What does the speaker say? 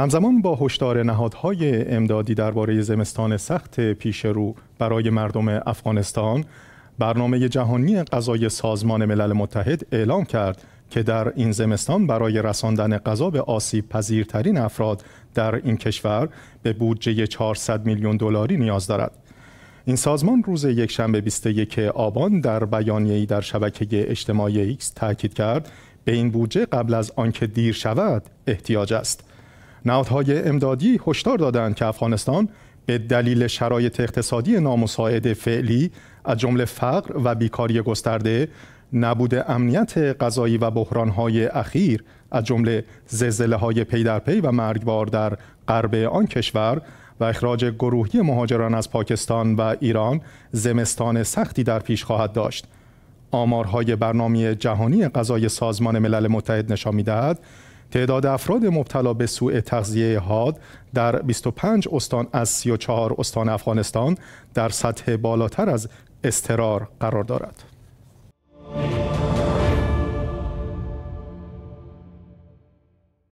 همزمان با هشدار نهادهای امدادی درباره زمستان سخت پیش رو برای مردم افغانستان برنامه جهانی غذای سازمان ملل متحد اعلام کرد که در این زمستان برای رساندن غذا به آسیب پذیرترین افراد در این کشور به بودجه 400 میلیون دلاری نیاز دارد. این سازمان روز یکشنبه 21 آبان در بیانیه‌ای در شبکه اجتماعی ایکس تاکید کرد به این بودجه قبل از آنکه دیر شود احتیاج است. نهادهای امدادی هشدار دادند که افغانستان به دلیل شرایط اقتصادی نامساعد فعلی از جمله فقر و بیکاری گسترده نبود امنیت غذایی و بحرانهای اخیر از جمله زلزله‌های پی در پی و مرگبار در غرب آن کشور و اخراج گروهی مهاجران از پاکستان و ایران زمستان سختی در پیش خواهد داشت آمارهای برنامه جهانی غذای سازمان ملل متحد نشان میدهد تعداد افراد مبتلا به سوء تغذیه حاد در 25 استان از 34 استان افغانستان در سطح بالاتر از استرار قرار دارد.